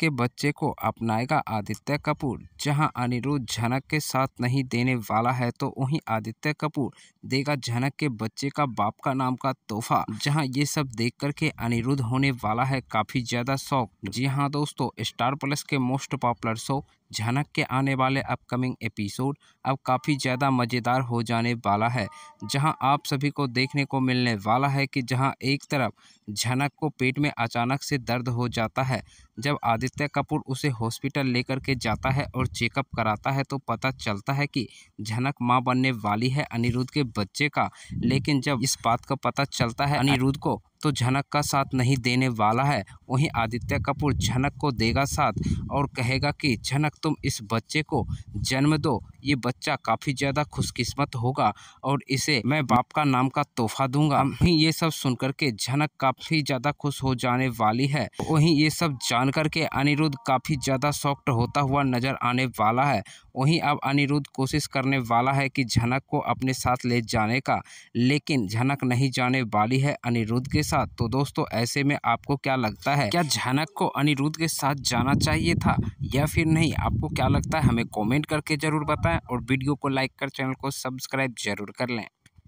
के बच्चे को अपनाएगा आदित्य कपूर जहां अनिरुद्ध झनक के साथ नहीं देने वाला है तो वहीं आदित्य कपूर देगा झनक के बच्चे का बाप का नाम का तोहफा जहां ये सब देख कर के अनिरुद्ध होने वाला है काफी ज्यादा शौक जी हाँ दोस्तों स्टार प्लस के मोस्ट पॉपुलर शो झनक के आने वाले अपकमिंग एपिसोड अब काफ़ी ज़्यादा मज़ेदार हो जाने वाला है जहां आप सभी को देखने को मिलने वाला है कि जहां एक तरफ झनक को पेट में अचानक से दर्द हो जाता है जब आदित्य कपूर उसे हॉस्पिटल लेकर के जाता है और चेकअप कराता है तो पता चलता है कि झनक माँ बनने वाली है अनिरुद्ध के बच्चे का लेकिन जब इस बात का पता चलता है अनिरुद्ध को तो झनक का साथ नहीं देने वाला है वहीं आदित्य कपूर झनक को देगा साथ और कहेगा कि झनक तुम इस बच्चे को जन्म दो ये बच्चा काफ़ी ज़्यादा खुशकिस्मत होगा और इसे मैं बाप का नाम का तोहफा दूंगा ये सब सुनकर के झनक काफ़ी ज़्यादा खुश हो जाने वाली है वहीं ये सब जानकर के अनिरुद्ध काफ़ी ज़्यादा सॉफ्ट होता हुआ नज़र आने वाला है वहीं अब अनिरुद्ध कोशिश करने वाला है कि झनक को अपने साथ ले जाने का लेकिन झनक नहीं जाने वाली है अनिरुद्ध के साथ था तो दोस्तों ऐसे में आपको क्या लगता है क्या झनक को अनिरुद्ध के साथ जाना चाहिए था या फिर नहीं आपको क्या लगता है हमें कॉमेंट करके जरूर बताएं और वीडियो को लाइक कर चैनल को सब्सक्राइब जरूर कर लें